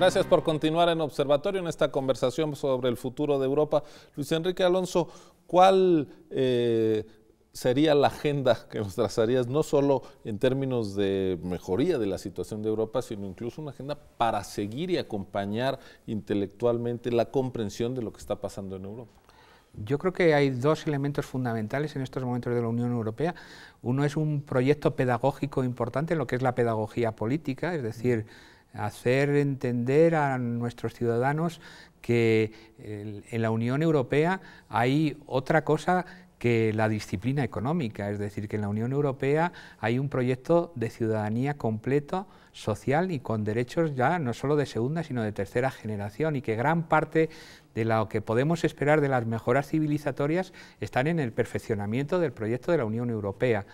Gracias por continuar en Observatorio en esta conversación sobre el futuro de Europa. Luis Enrique Alonso, ¿cuál eh, sería la agenda que nos trazarías, no solo en términos de mejoría de la situación de Europa, sino incluso una agenda para seguir y acompañar intelectualmente la comprensión de lo que está pasando en Europa? Yo creo que hay dos elementos fundamentales en estos momentos de la Unión Europea. Uno es un proyecto pedagógico importante en lo que es la pedagogía política, es decir, hacer entender a nuestros ciudadanos que en la Unión Europea hay otra cosa que la disciplina económica, es decir, que en la Unión Europea hay un proyecto de ciudadanía completo, social y con derechos ya no solo de segunda, sino de tercera generación y que gran parte de lo que podemos esperar de las mejoras civilizatorias están en el perfeccionamiento del proyecto de la Unión Europea.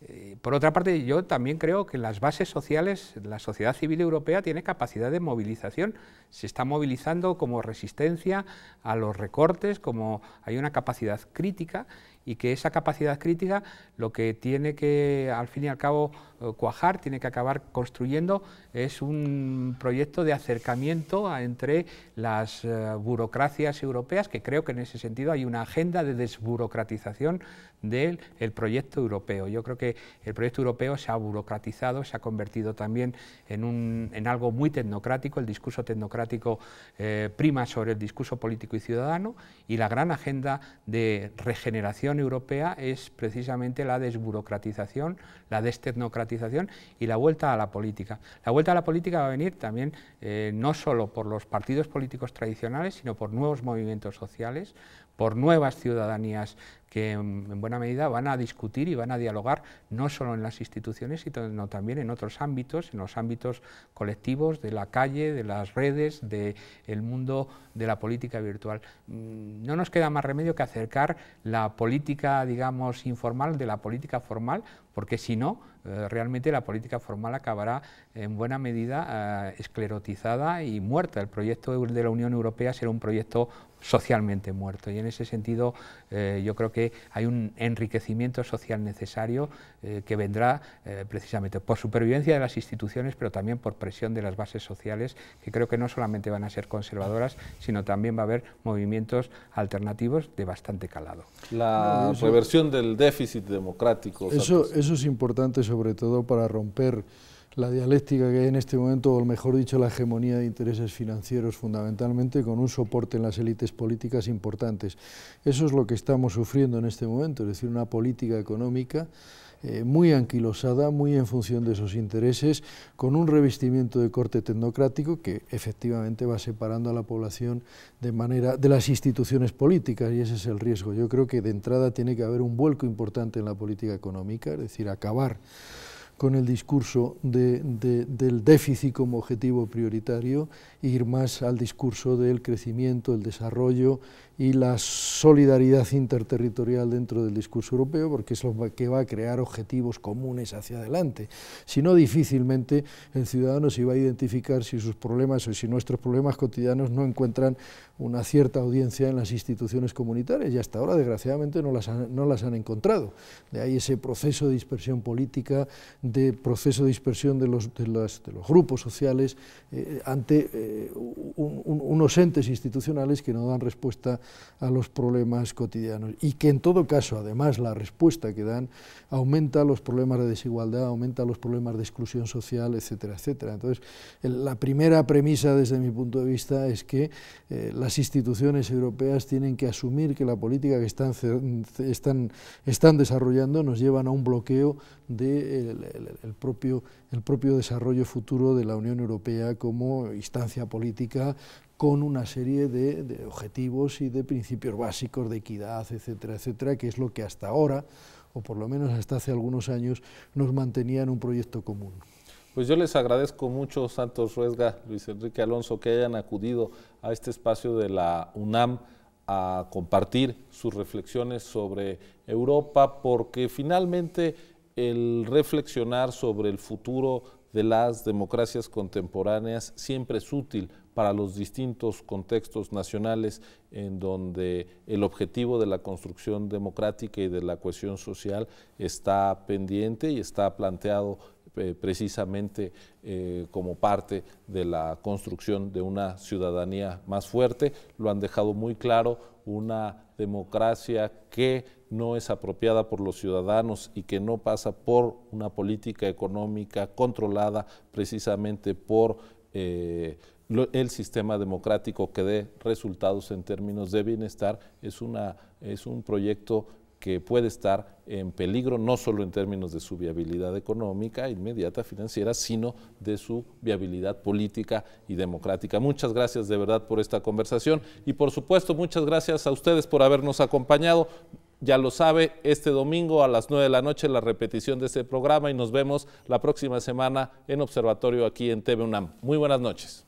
Eh, por otra parte, yo también creo que las bases sociales, la sociedad civil europea tiene capacidad de movilización, se está movilizando como resistencia a los recortes, como hay una capacidad crítica y que esa capacidad crítica lo que tiene que, al fin y al cabo, eh, cuajar, tiene que acabar construyendo, es un proyecto de acercamiento entre las eh, burocracias europeas, que creo que en ese sentido hay una agenda de desburocratización del proyecto europeo. Yo creo que el proyecto europeo se ha burocratizado, se ha convertido también en, algo muy tecnocrático, el discurso tecnocrático eh, prima sobre el discurso político y ciudadano, y la gran agenda de regeneración europea es precisamente la desburocratización, la destecnocratización y la vuelta a la política. La vuelta a la política va a venir también eh, no solo por los partidos políticos tradicionales, sino por nuevos movimientos sociales, por nuevas ciudadanías en buena medida van a discutir y van a dialogar no solo en las instituciones, sino también en otros ámbitos, en los ámbitos colectivos, de la calle, de las redes, del el mundo de la política virtual. Mm, no nos queda más remedio que acercar la política, digamos, informal de la política formal, porque si no, eh, realmente la política formal acabará en buena medida eh, esclerotizada y muerta. El proyecto de la Unión Europea será un proyecto socialmente muerto. Y en ese sentido eh, yo creo que hay un enriquecimiento social necesario que vendrá precisamente por supervivencia de las instituciones, pero también por presión de las bases sociales, que creo que no solamente van a ser conservadoras, sino también va a haber movimientos alternativos de bastante calado. La reversión del déficit democrático. Eso, pues, eso es importante sobre todo para romper la dialéctica que hay en este momento, o mejor dicho, la hegemonía de intereses financieros fundamentalmente, con un soporte en las élites políticas importantes. Eso es lo que estamos sufriendo en este momento, es decir, una política económica eh, muy anquilosada, muy en función de esos intereses, con un revestimiento de corte tecnocrático que efectivamente va separando a la población de manera de las instituciones políticas y ese es el riesgo. Yo creo que de entrada tiene que haber un vuelco importante en la política económica, es decir, acabar con el discurso del déficit como objetivo prioritario, ir más al discurso del crecimiento, el desarrollo y la solidaridad interterritorial dentro del discurso europeo, porque es lo que va a crear objetivos comunes hacia adelante. Si no, difícilmente el ciudadano se va a identificar si sus problemas o si nuestros problemas cotidianos no encuentran una cierta audiencia en las instituciones comunitarias, y hasta ahora, desgraciadamente, no no las han encontrado. De ahí ese proceso de dispersión política, de proceso de dispersión de los, de las, de los grupos sociales eh, ante eh, unos entes institucionales que no dan respuesta a los problemas cotidianos y que en todo caso, además, la respuesta que dan aumenta los problemas de desigualdad, aumenta los problemas de exclusión social, etcétera, etcétera. Entonces, la primera premisa desde mi punto de vista es que eh, las instituciones europeas tienen que asumir que la política que están, están, están desarrollando nos llevan a un bloqueo de el, propio, el propio desarrollo futuro de la Unión Europea como instancia política con una serie de, de, objetivos y de principios básicos de equidad, etcétera, etcétera, que es lo que hasta ahora, o por lo menos hasta hace algunos años, nos mantenía en un proyecto común. Pues yo les agradezco mucho, Santos Ruesga, Luis Enrique Alonso, que hayan acudido a este espacio de la UNAM a compartir sus reflexiones sobre Europa, porque finalmente el reflexionar sobre el futuro de las democracias contemporáneas siempre es útil para los distintos contextos nacionales en donde el objetivo de la construcción democrática y de la cohesión social está pendiente y está planteado eh, precisamente eh, como parte de la construcción de una ciudadanía más fuerte. Lo han dejado muy claro, una democracia que no es apropiada por los ciudadanos y que no pasa por una política económica controlada precisamente por eh, el sistema democrático que dé resultados en términos de bienestar, es, una, es un proyecto que puede estar en peligro no solo en términos de su viabilidad económica inmediata financiera, sino de su viabilidad política y democrática. Muchas gracias de verdad por esta conversación y por supuesto muchas gracias a ustedes por habernos acompañado. Ya lo sabe, este domingo a las 9 de la noche la repetición de este programa y nos vemos la próxima semana en Observatorio aquí en TV UNAM. Muy buenas noches.